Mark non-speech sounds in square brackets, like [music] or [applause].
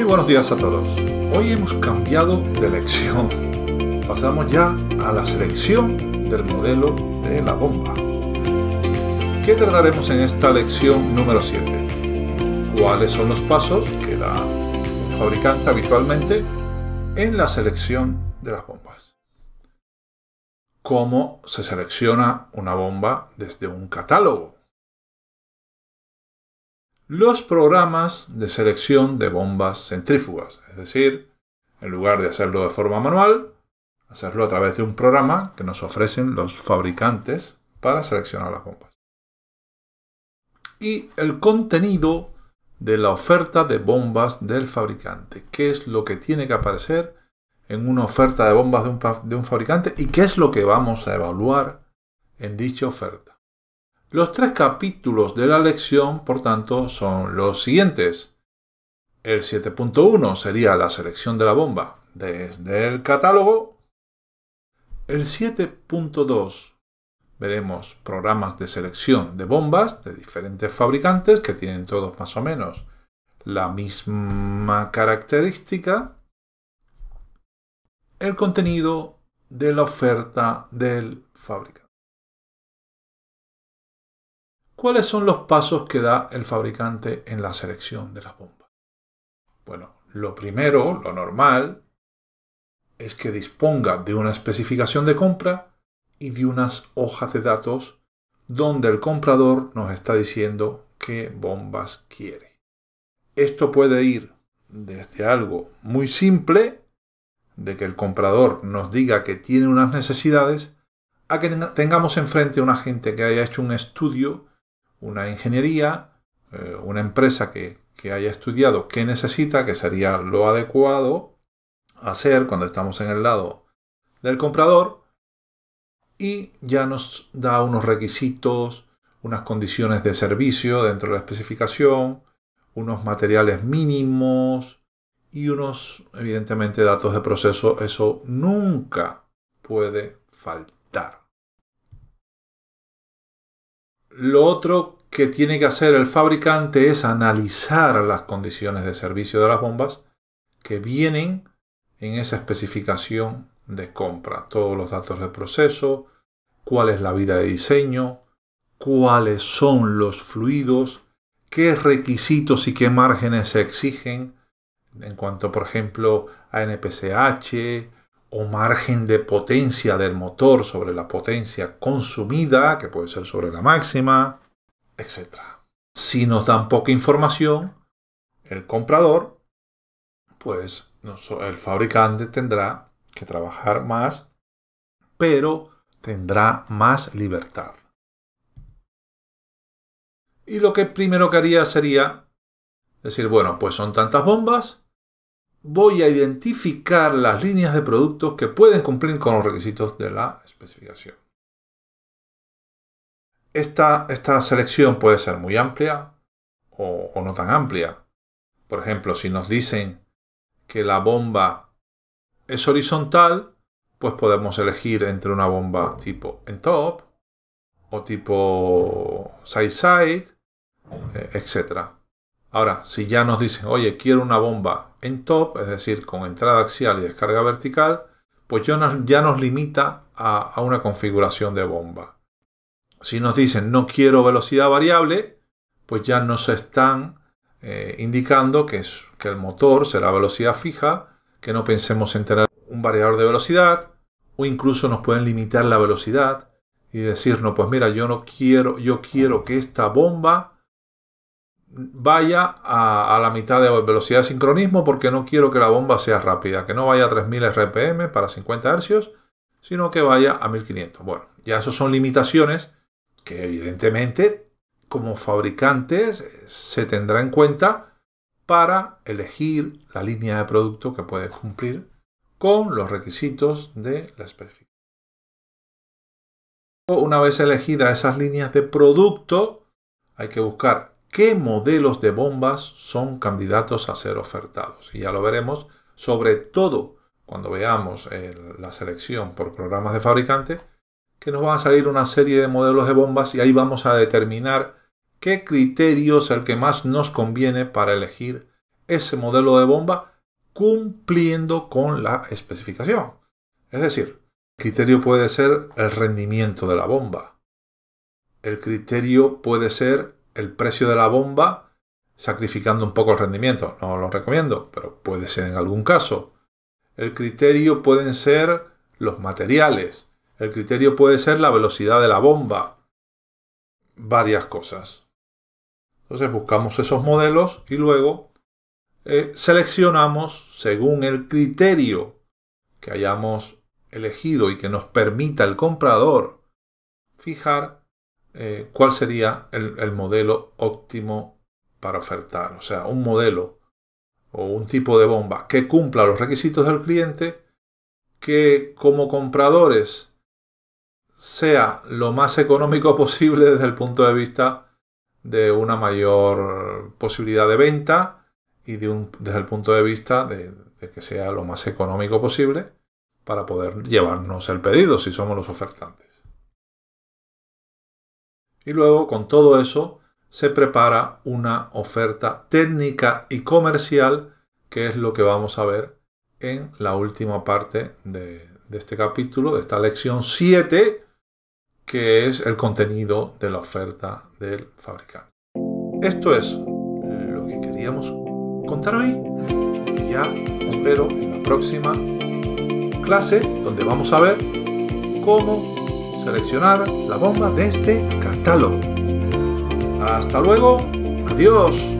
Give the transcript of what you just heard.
Muy buenos días a todos. Hoy hemos cambiado de lección. Pasamos ya a la selección del modelo de la bomba. ¿Qué trataremos en esta lección número 7? ¿Cuáles son los pasos que da un fabricante habitualmente en la selección de las bombas? ¿Cómo se selecciona una bomba desde un catálogo? los programas de selección de bombas centrífugas. Es decir, en lugar de hacerlo de forma manual, hacerlo a través de un programa que nos ofrecen los fabricantes para seleccionar las bombas. Y el contenido de la oferta de bombas del fabricante. ¿Qué es lo que tiene que aparecer en una oferta de bombas de un, fabricante y qué es lo que vamos a evaluar en dicha oferta? Los tres capítulos de la lección, por tanto, son los siguientes. El 7.1 sería la selección de la bomba desde el catálogo. El 7.2 veremos programas de selección de bombas de diferentes fabricantes que tienen todos más o menos la misma característica. El contenido de la oferta del fabricante. ¿Cuáles son los pasos que da el fabricante en la selección de las bombas? Bueno, lo primero, lo normal, es que disponga de una especificación de compra y de unas hojas de datos donde el comprador nos está diciendo qué bombas quiere. Esto puede ir desde algo muy simple, de que el comprador nos diga que tiene unas necesidades, a que tengamos enfrente a una gente que haya hecho un estudio una ingeniería, eh, una empresa que, que haya estudiado qué necesita, que sería lo adecuado hacer cuando estamos en el lado del comprador, y ya nos da unos requisitos, unas condiciones de servicio dentro de la especificación, unos materiales mínimos y unos, evidentemente, datos de proceso. Eso nunca puede faltar. Lo otro que tiene que hacer el fabricante es analizar las condiciones de servicio de las bombas que vienen en esa especificación de compra. Todos los datos de proceso, cuál es la vida de diseño, cuáles son los fluidos, qué requisitos y qué márgenes se exigen en cuanto, por ejemplo, a NPCH, o margen de potencia del motor sobre la potencia consumida, que puede ser sobre la máxima, etc. Si nos dan poca información, el comprador, pues el fabricante tendrá que trabajar más, pero tendrá más libertad. Y lo que primero que haría sería decir, bueno, pues son tantas bombas, voy a identificar las líneas de productos que pueden cumplir con los requisitos de la especificación. Esta, selección puede ser muy amplia o, no tan amplia. Por ejemplo, si nos dicen que la bomba es horizontal, pues podemos elegir entre una bomba tipo en top o tipo side side, eh, etc. Ahora, si ya nos dicen, oye, quiero una bomba en top, es decir, con entrada axial y descarga vertical, pues ya nos, limita a, una configuración de bomba. Si nos dicen, no quiero velocidad variable, pues ya nos están eh, indicando que, que el motor será velocidad fija, que no pensemos en tener un variador de velocidad, o incluso nos pueden limitar la velocidad y decir, no, pues mira, yo no quiero, yo quiero que esta bomba vaya a, la mitad de velocidad de sincronismo porque no quiero que la bomba sea rápida, que no vaya a 3000 RPM para 50 Hz, sino que vaya a 1500. Bueno, ya eso son limitaciones que evidentemente como fabricantes se tendrá en cuenta para elegir la línea de producto que puede cumplir con los requisitos de la especificación. Una vez elegidas esas líneas de producto, hay que buscar qué modelos de bombas son candidatos a ser ofertados. Y ya lo veremos, sobre todo cuando veamos eh, la selección por programas de fabricante, que nos van a salir una serie de modelos de bombas y ahí vamos a determinar qué criterio es el que más nos conviene para elegir ese modelo de bomba cumpliendo con la especificación. Es decir, el criterio puede ser el rendimiento de la bomba. El criterio puede ser el precio de la bomba sacrificando un poco el rendimiento. No lo recomiendo, pero puede ser en algún caso. El criterio pueden ser los materiales. El criterio puede ser la velocidad de la bomba. Varias cosas. Entonces buscamos esos modelos y luego eh, seleccionamos según el criterio que hayamos elegido y que nos permita el comprador fijar eh, cuál sería el, modelo óptimo para ofertar. O sea, un modelo o un tipo de bomba que cumpla los requisitos del cliente, que como compradores sea lo más económico [laughs] posible desde el punto de vista de una mayor posibilidad de venta y desde el punto de vista de que sea lo más económico posible para poder llevarnos el pedido si somos los ofertantes. Y luego con todo eso se prepara una oferta técnica y comercial, que es lo que vamos a ver en la última parte de, este capítulo, de esta lección 7, que es el contenido de la oferta del fabricante. Esto es lo que queríamos contar hoy. Ya espero en la próxima clase donde vamos a ver cómo seleccionar la bomba de este hasta luego, adiós.